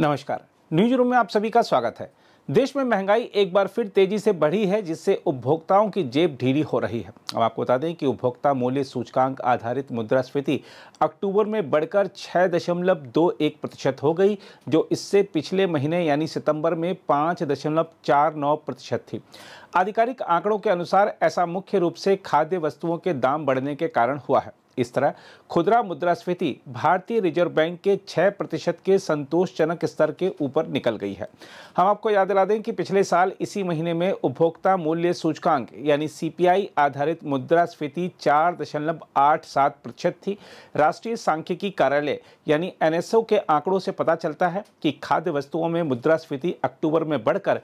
नमस्कार news room में आप सभी का स्वागत है देश में महंगाई एक बार फिर तेजी से बढ़ी है जिससे उपभोक्ताओं की जेब ढीली हो रही है अब आपको बता दें कि उपभोक्ता मूल्य सूचकांक आधारित मुद्रास्फीति अक्टूबर में बढ़कर छः दशमलव दो एक प्रतिशत हो गई जो इससे पिछले महीने यानी सितंबर में पाँच दशमलव चार नौ प्रतिशत थी आधिकारिक आंकड़ों के अनुसार ऐसा मुख्य रूप से खाद्य वस्तुओं के दाम बढ़ने के कारण हुआ है इस तरह खुदरा मुद्रास्फीति भारतीय रिजर्व बैंक के 6 प्रतिशत के संतोषजनक स्तर के ऊपर निकल गई है हम आपको याद दिला दें कि पिछले साल इसी महीने में उपभोक्ता मूल्य सूचकांक यानी सीपीआई आधारित मुद्रास्फीति चार दशमलव प्रतिशत थी राष्ट्रीय सांख्यिकी कार्यालय यानी एनएसओ के आंकड़ों से पता चलता है कि खाद्य वस्तुओं में मुद्रास्फीति अक्टूबर में बढ़कर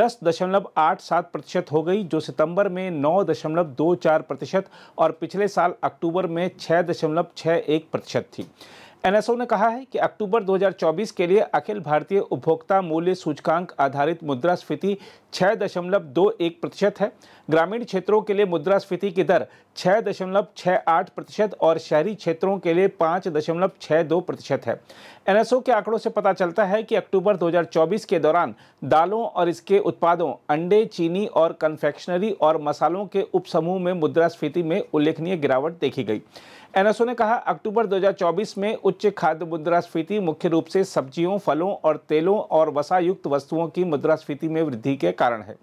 दस दशमलव आठ सात प्रतिशत हो गई जो सितंबर में नौ दशमलव दो चार प्रतिशत और पिछले साल अक्टूबर में छः दशमलव छः एक प्रतिशत थी एनएसओ ने कहा है कि अक्टूबर 2024 के लिए अखिल भारतीय उपभोक्ता मूल्य सूचकांक आधारित मुद्रास्फीति 6.21 प्रतिशत है ग्रामीण क्षेत्रों के लिए मुद्रास्फीति की दर 6.68 प्रतिशत और शहरी क्षेत्रों के लिए 5.62 प्रतिशत है एनएसओ के आंकड़ों से पता चलता है कि अक्टूबर 2024 के दौरान दालों और इसके उत्पादों अंडे चीनी और कन्फेक्शनरी और मसालों के उपसमूह में मुद्रास्फीति में उल्लेखनीय गिरावट देखी गई एनएसओ ने कहा अक्टूबर 2024 में उच्च खाद्य मुद्रास्फीति मुख्य रूप से सब्जियों फलों और तेलों और वसायुक्त वस्तुओं की मुद्रास्फीति में वृद्धि के कारण है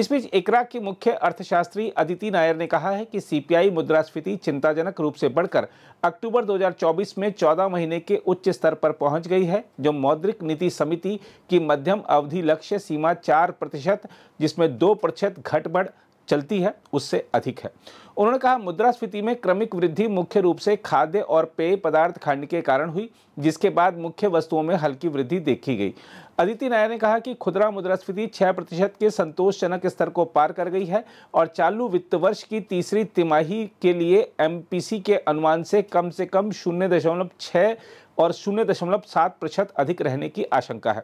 इस बीच इकरा की मुख्य अर्थशास्त्री अदिति नायर ने कहा है कि सीपीआई मुद्रास्फीति चिंताजनक रूप से बढ़कर अक्टूबर 2024 में 14 महीने के उच्च स्तर पर पहुंच गई है जो मौद्रिक नीति समिति की मध्यम अवधि लक्ष्य सीमा 4 प्रतिशत जिसमें 2 प्रतिशत घटबढ़ चलती है उससे अधिक है उन्होंने कहा मुद्रास्फीति में क्रमिक वृद्धि मुख्य रूप से खाद्य और पेय पदार्थ खंड के कारण हुई जिसके बाद मुख्य वस्तुओं में हल्की वृद्धि देखी गई अदिति नायर ने कहा कि खुदरा मुद्रास्फीति 6 प्रतिशत के संतोषजनक स्तर को पार कर गई है और चालू वित्त वर्ष की तीसरी तिमाही के लिए एमपीसी के अनुमान से कम से कम शून्य दशमलव छः और शून्य दशमलव सात प्रतिशत अधिक रहने की आशंका है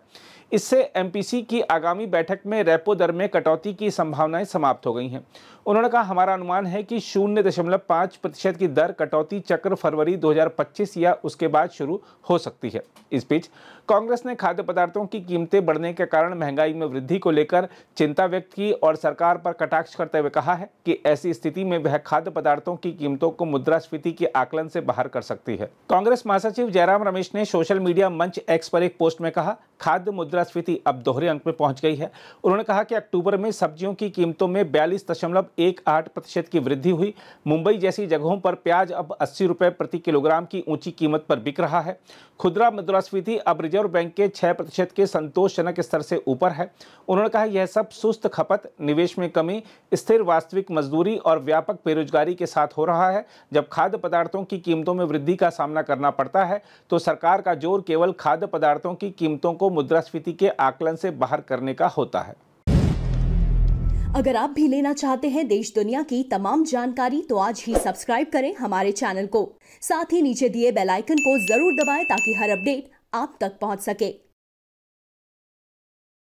इससे एमपीसी की आगामी बैठक में रेपो दर में कटौती की संभावनाएं समाप्त हो गई हैं उन्होंने कहा हमारा अनुमान है कि शून्य दशमलव पाँच प्रतिशत की दर कटौती चक्र फरवरी 2025 या उसके बाद शुरू हो सकती है इस बीच कांग्रेस ने खाद्य पदार्थों की की कीमतें बढ़ने के कारण महंगाई में वृद्धि को लेकर चिंता व्यक्त की और सरकार पर कटाक्ष करते हुए कहा है कि ऐसी स्थिति में वह खाद्य पदार्थों की कीमतों को मुद्रास्फीति के आकलन से बाहर कर सकती है कांग्रेस महासचिव जयराम रमेश ने सोशल मीडिया मंच एक्स पर एक पोस्ट में कहा खाद्य मुद्रास्फीति अब दोहरे अंक में पहुंच गई है उन्होंने कहा कि अक्टूबर में सब्जियों की कीमतों में बयालीस दशमलव एक आठ प्रतिशत की वृद्धि हुई मुंबई जैसी जगहों पर प्याज अब अस्सी रुपये प्रति किलोग्राम की ऊंची कीमत पर बिक रहा है खुदरा मुद्रास्फीति अब रिजर्व बैंक के छः प्रतिशत के संतोषजनक स्तर से ऊपर है उन्होंने कहा यह सब सुस्त खपत निवेश में कमी स्थिर वास्तविक मजदूरी और व्यापक बेरोजगारी के साथ हो रहा है जब खाद्य पदार्थों की कीमतों में वृद्धि का सामना करना पड़ता है तो सरकार का जोर केवल खाद्य पदार्थों की कीमतों को मुद्रास्फीति के आकलन से बाहर करने का होता है अगर आप भी लेना चाहते हैं देश दुनिया की तमाम जानकारी तो आज ही सब्सक्राइब करें हमारे चैनल को साथ ही नीचे दिए बेल आइकन को जरूर दबाएं ताकि हर अपडेट आप तक पहुंच सके